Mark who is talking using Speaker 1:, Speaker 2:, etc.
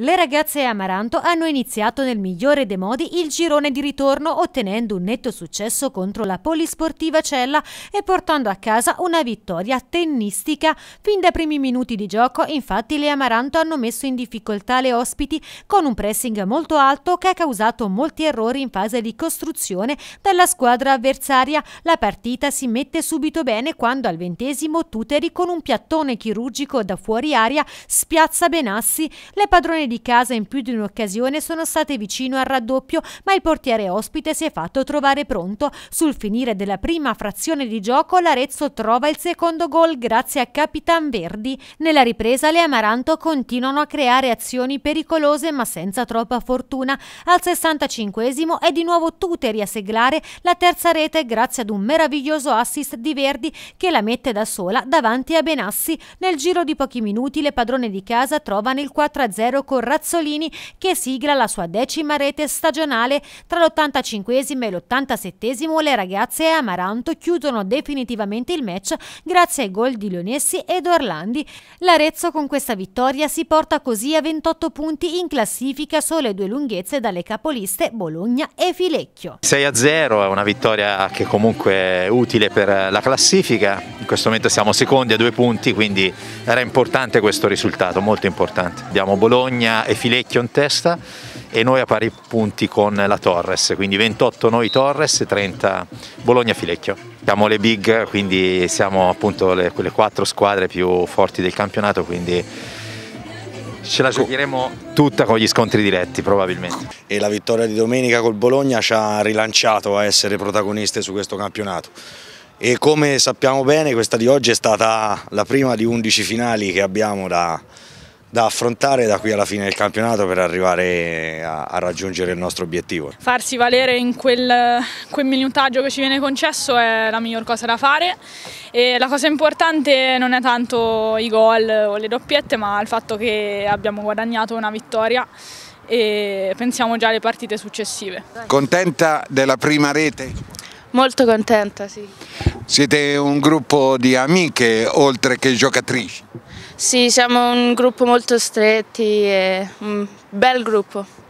Speaker 1: Le ragazze Amaranto hanno iniziato nel migliore dei modi il girone di ritorno ottenendo un netto successo contro la polisportiva Cella e portando a casa una vittoria tennistica. Fin dai primi minuti di gioco infatti le Amaranto hanno messo in difficoltà le ospiti con un pressing molto alto che ha causato molti errori in fase di costruzione della squadra avversaria. La partita si mette subito bene quando al ventesimo Tuteri con un piattone chirurgico da fuori aria spiazza Benassi. Le padrone di casa in più di un'occasione sono state vicino al raddoppio, ma il portiere ospite si è fatto trovare pronto. Sul finire della prima frazione di gioco l'Arezzo trova il secondo gol grazie a Capitan Verdi. Nella ripresa le Amaranto continuano a creare azioni pericolose ma senza troppa fortuna. Al 65 è di nuovo Tuteri a seglare la terza rete grazie ad un meraviglioso assist di Verdi che la mette da sola davanti a Benassi. Nel giro di pochi minuti le padrone di casa trovano il 4-0 con Marco Razzolini che sigla la sua decima rete stagionale. Tra l'85 e l'87 le ragazze Amaranto chiudono definitivamente il match grazie ai gol di Leonessi ed Orlandi. L'Arezzo con questa vittoria si porta così a 28 punti in classifica sole due lunghezze dalle capoliste Bologna e Filecchio.
Speaker 2: 6-0 è una vittoria che comunque è utile per la classifica, in questo momento siamo secondi a due punti quindi era importante questo risultato, molto importante. Abbiamo Bologna Cagna e Filecchio in testa e noi a pari punti con la Torres, quindi 28 noi Torres e 30 Bologna-Filecchio. Siamo le big, quindi siamo appunto le, quelle quattro squadre più forti del campionato, quindi ce la giocheremo tutta con gli scontri diretti probabilmente.
Speaker 3: E la vittoria di domenica col Bologna ci ha rilanciato a essere protagoniste su questo campionato e come sappiamo bene questa di oggi è stata la prima di 11 finali che abbiamo da, da affrontare da qui alla fine del campionato per arrivare a, a raggiungere il nostro obiettivo.
Speaker 4: Farsi valere in quel, quel minutaggio che ci viene concesso è la miglior cosa da fare e la cosa importante non è tanto i gol o le doppiette ma il fatto che abbiamo guadagnato una vittoria e pensiamo già alle partite successive.
Speaker 3: Contenta della prima rete?
Speaker 4: Molto contenta, sì.
Speaker 3: Siete un gruppo di amiche oltre che giocatrici?
Speaker 4: Sì, siamo un gruppo molto stretti, e un bel gruppo.